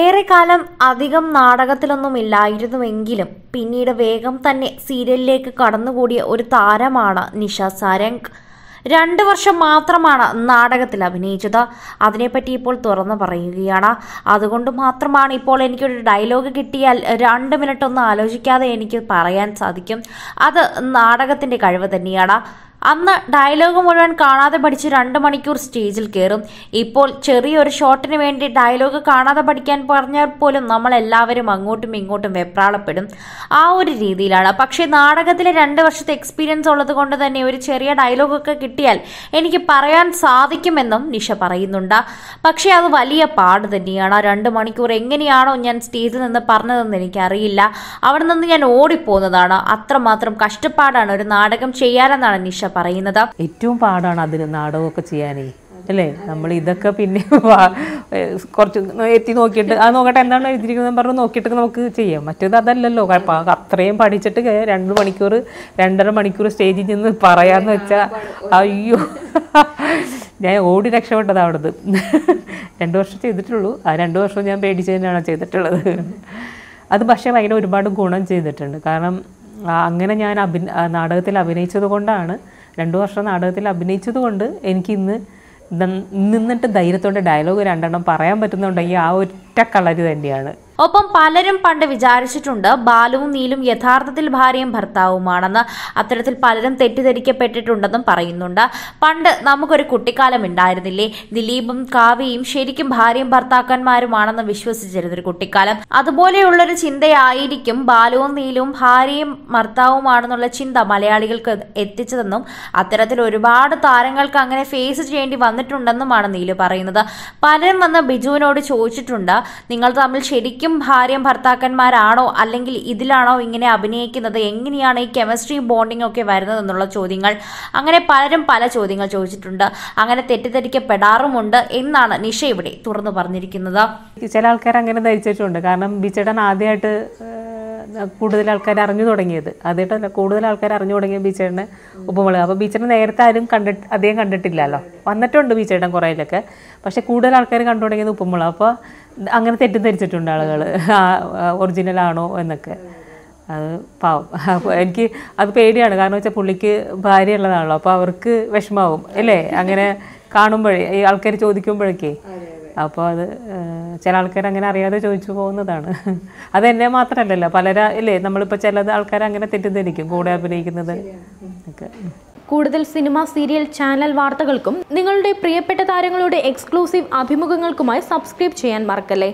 ഏറെക്കാലം അധികം നാടകത്തിലൊന്നുമില്ലായിരുന്നുവെങ്കിലും പിന്നീട് വേഗം തന്നെ സീരിയലിലേക്ക് കടന്നുകൂടിയ ഒരു താരമാണ് നിഷ സാരംഗ് രണ്ട് വർഷം മാത്രമാണ് നാടകത്തിൽ അഭിനയിച്ചത് അതിനെപ്പറ്റി ഇപ്പോൾ തുറന്നു പറയുകയാണ് അതുകൊണ്ട് മാത്രമാണ് ഇപ്പോൾ എനിക്കൊരു ഡയലോഗ് കിട്ടിയാൽ രണ്ട് മിനിറ്റ് ഒന്നും ആലോചിക്കാതെ എനിക്ക് പറയാൻ സാധിക്കും അത് നാടകത്തിൻ്റെ കഴിവ് തന്നെയാണ് അന്ന് ഡയലോഗ് മുഴുവൻ കാണാതെ പഠിച്ച് രണ്ട് മണിക്കൂർ സ്റ്റേജിൽ കയറും ഇപ്പോൾ ചെറിയൊരു ഷോട്ടിന് വേണ്ടി ഡയലോഗ് കാണാതെ പഠിക്കാൻ പറഞ്ഞാൽ പോലും നമ്മൾ എല്ലാവരും അങ്ങോട്ടും ഇങ്ങോട്ടും വെപ്രാളപ്പെടും ആ ഒരു രീതിയിലാണ് പക്ഷേ നാടകത്തിലെ രണ്ട് വർഷത്തെ എക്സ്പീരിയൻസ് ഉള്ളത് കൊണ്ട് തന്നെ ഒരു ചെറിയ ഡയലോഗൊക്കെ കിട്ടിയാൽ എനിക്ക് പറയാൻ സാധിക്കുമെന്നും നിഷ പറയുന്നുണ്ട് പക്ഷേ അത് വലിയ പാട് തന്നെയാണ് രണ്ട് മണിക്കൂർ എങ്ങനെയാണോ ഞാൻ സ്റ്റേജിൽ നിന്ന് പറഞ്ഞതെന്ന് എനിക്കറിയില്ല അവിടെ നിന്ന് ഞാൻ ഓടിപ്പോകുന്നതാണ് അത്രമാത്രം കഷ്ടപ്പാടാണ് ഒരു നാടകം ചെയ്യാനെന്നാണ് നിഷ പറയുന്നത് ഏറ്റവും പാടാണ് അതിന് നാടകമൊക്കെ ചെയ്യാനേ അല്ലേ നമ്മൾ ഇതൊക്കെ പിന്നെ കുറച്ച് എത്തി നോക്കിയിട്ട് ആ നോക്കട്ടെ എന്താണ് എഴുതിയിരിക്കുന്നത് പറഞ്ഞു നോക്കിയിട്ട് നമുക്ക് ചെയ്യാം മറ്റേത് അതല്ലല്ലോ അത്രയും പഠിച്ചിട്ട് രണ്ട് മണിക്കൂർ രണ്ടര മണിക്കൂർ സ്റ്റേജിൽ നിന്ന് പറയാന്ന് വെച്ചാൽ അയ്യോ ഞാൻ ഓടി രക്ഷപ്പെട്ടത് അവിടുന്ന് രണ്ടു വർഷം ചെയ്തിട്ടുള്ളൂ ആ രണ്ടു വർഷം ഞാൻ പേടിച്ച് തന്നെയാണ് ചെയ്തിട്ടുള്ളത് അത് പക്ഷേ ഭയങ്കര ഒരുപാട് ഗുണം ചെയ്തിട്ടുണ്ട് കാരണം അങ്ങനെ ഞാൻ അഭി നാടകത്തിൽ അഭിനയിച്ചത് കൊണ്ടാണ് രണ്ടു വർഷം നാടകത്തിൽ അഭിനയിച്ചതുകൊണ്ട് എനിക്ക് ഇന്ന് നിന്നിട്ട് ധൈര്യത്തോടെ ഡയലോഗ് രണ്ടെണ്ണം പറയാൻ പറ്റുന്നുണ്ടെങ്കിൽ ആ ഒറ്റ കളരി തന്നെയാണ് ഒപ്പം പലരും പണ്ട് വിചാരിച്ചിട്ടുണ്ട് ബാലുവും നീലും യഥാർത്ഥത്തിൽ ഭാര്യയും ഭർത്താവുമാണെന്ന് അത്തരത്തിൽ പലരും തെറ്റിദ്ധരിക്കപ്പെട്ടിട്ടുണ്ടെന്നും പറയുന്നുണ്ട് പണ്ട് നമുക്കൊരു കുട്ടിക്കാലം ഉണ്ടായിരുന്നില്ലേ ദിലീപും കാവ്യയും ശരിക്കും ഭാര്യയും ഭർത്താക്കന്മാരുമാണെന്ന് വിശ്വസിച്ചിരുന്നൊരു കുട്ടിക്കാലം അതുപോലെയുള്ളൊരു ചിന്തയായിരിക്കും ബാലുവും നീലും ഭാര്യയും ഭർത്താവുമാണെന്നുള്ള ചിന്ത മലയാളികൾക്ക് എത്തിച്ചതെന്നും അത്തരത്തിൽ ഒരുപാട് താരങ്ങൾക്ക് അങ്ങനെ ഫേസ് ചെയ്യേണ്ടി വന്നിട്ടുണ്ടെന്നുമാണ് നീലു പറയുന്നത് പലരും വന്ന് ബിജുവിനോട് ചോദിച്ചിട്ടുണ്ട് നിങ്ങൾ തമ്മിൽ ശരിക്കും ശരിക്കും ഭാര്യ ഭർത്താക്കന്മാരാണോ അല്ലെങ്കിൽ ഇതിലാണോ ഇങ്ങനെ അഭിനയിക്കുന്നത് എങ്ങനെയാണ് ഈ കെമിസ്ട്രി ബോണ്ടിംഗ് ഒക്കെ വരുന്നത് എന്നുള്ള ചോദ്യങ്ങൾ അങ്ങനെ പലരും പല ചോദ്യങ്ങൾ ചോദിച്ചിട്ടുണ്ട് അങ്ങനെ തെറ്റിദ്ധരിക്കപ്പെടാറുമുണ്ട് എന്നാണ് നിഷ ഇവിടെ തുറന്നു പറഞ്ഞിരിക്കുന്നത് ചില ആൾക്കാർ അങ്ങനെ ധരിച്ചിട്ടുണ്ട് കാരണം ബിച്ചേട്ടൻ ആദ്യമായിട്ട് കൂടുതൽ ആൾക്കാർ അറിഞ്ഞു തുടങ്ങിയത് ആദ്യമായിട്ടല്ല കൂടുതൽ ആൾക്കാർ അറിഞ്ഞു തുടങ്ങിയ ബീച്ചേട്ടന് ഉപ്പുമുളക് അപ്പോൾ ബീച്ചേട്ടൻ നേരത്തെ ആരും കണ്ടിട്ട് അധികം കണ്ടിട്ടില്ലല്ലോ വന്നിട്ടുണ്ട് ബീച്ചേട്ടൻ കുറേയിലൊക്കെ പക്ഷെ കൂടുതൽ ആൾക്കാർ കണ്ടു തുടങ്ങിയത് ഉപ്പുമുളക് അപ്പോൾ അങ്ങനെ തെറ്റിദ്ധരിച്ചിട്ടുണ്ട് ആളുകൾ ഒറിജിനൽ ആണോ എന്നൊക്കെ അത് പാവം അപ്പോൾ എനിക്ക് അത് പേടിയാണ് കാരണം വെച്ചാൽ പുള്ളിക്ക് ഭാര്യ ഉള്ളതാണല്ലോ അപ്പോൾ അവർക്ക് വിഷമാവും അല്ലേ അങ്ങനെ കാണുമ്പോഴേ ഈ ആൾക്കാർ ചോദിക്കുമ്പോഴൊക്കെ അപ്പോൾ അത് ചില ആൾക്കാർ അങ്ങനെ അറിയാതെ ചോദിച്ചു പോകുന്നതാണ് അത് എന്നെ മാത്രമല്ലല്ലോ പലര ഇല്ലേ നമ്മളിപ്പോൾ ചില ആൾക്കാർ അങ്ങനെ തെറ്റിദ്ധരിക്കും കൂടെ അഭിനയിക്കുന്നത് കൂടുതൽ സിനിമ സീരിയൽ ചാനൽ വാർത്തകൾക്കും നിങ്ങളുടെ പ്രിയപ്പെട്ട താരങ്ങളുടെ എക്സ്ക്ലൂസീവ് അഭിമുഖങ്ങൾക്കുമായി സബ്സ്ക്രൈബ് ചെയ്യാൻ മറക്കല്ലേ